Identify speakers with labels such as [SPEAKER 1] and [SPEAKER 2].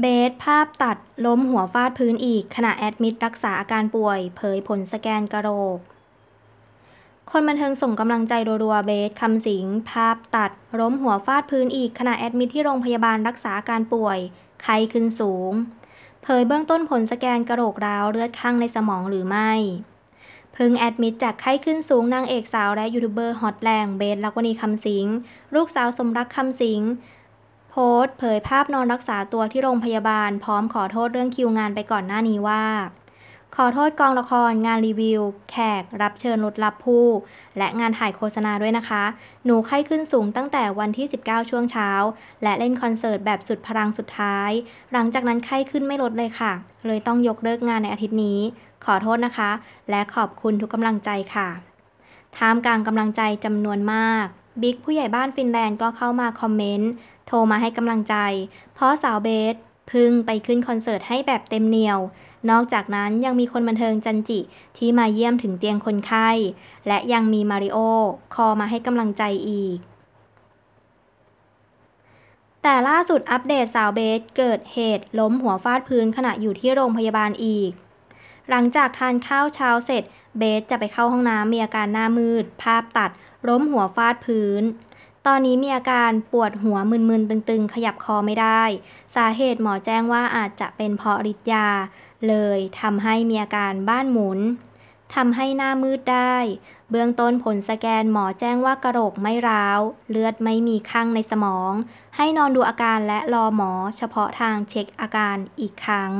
[SPEAKER 1] เบสภาพตัดล้มหัวฟาดพื้นอีกขณะแอดมิดรักษาอาการป่วย เผยผลสแกนกระโหลกคนบันเทิงส่งกำลังใจรัวๆเบสคำสิงภาพตัดล้มหัวฟาดพื้นอีกขณะแอดมิดที่โรงพยาบาลรักษาอาการป่วยไข้ขึ้นสูง เผยเบื้องต้นผลสแกนกระโหลกร้าวเลือดข้างในสมองหรือไม่ เพิ่งแอดมิดจากไข้ขึ้นสูงนางเอกสาวและยูทูบเบอร์ฮอตแรงเบสลักวณีคำสิงลูกสาวสมรักคำสิงโพสเผยภาพนอนรักษาตัวที่โรงพยาบาลพร้อมขอโทษเรื่องคิวงานไปก่อนหน้านี้ว่า ขอโทษกองละครงานรีวิว แขก รับเชิญรถรับผู้ และงานถ่ายโฆษณาด้วยนะคะ หนูไข้ขึ้นสูงตั้งแต่วันที่ 19 ช่วงเช้า และเล่นคอนเสิร์ตแบบสุดพลังสุดท้าย หลังจากนั้นไข้ขึ้นไม่ลดเลยค่ะ เลยต้องยกเลิกงานในอาทิตย์นี้ ขอโทษนะคะ และขอบคุณทุกกำลังใจค่ะท่ามกลางกำลังใจจำนวนมากบิ๊กผู้ใหญ่บ้านฟินแลนด์ก็เข้ามาคอมเมนต์โทรมาให้กำลังใจ เพราะสาวเบสพึ่งไปขึ้นคอนเสิร์ตให้แบบเต็มเหนียว นอกจากนั้นยังมีคนบันเทิงจันจิที่มาเยี่ยมถึงเตียงคนไข้ และยังมีมาริโอคอมาให้กำลังใจอีก แต่ล่าสุดอัปเดตสาวเบส เกิดเหตุล้มหัวฟาดพื้นขณะอยู่ที่โรงพยาบาลอีก หลังจากทานข้าวเช้าเสร็จ เบสจะไปเข้าห้องน้ำมีอาการหน้ามืด ภาพตัดล้มหัวฟาดพื้นตอนนี้มีอาการปวดหัวมึนๆตึงๆขยับคอไม่ได้ สาเหตุหมอแจ้งว่าอาจจะเป็นเพราะฤทธิ์ยา เลยทำให้มีอาการบ้านหมุนทำให้หน้ามืดได้ เบื้องต้นผลสแกนหมอแจ้งว่ากระโหลกไม่ร้าว เลือดไม่มีข้างในสมอง ให้นอนดูอาการและรอหมอเฉพาะทางเช็คอาการอีกครั้ง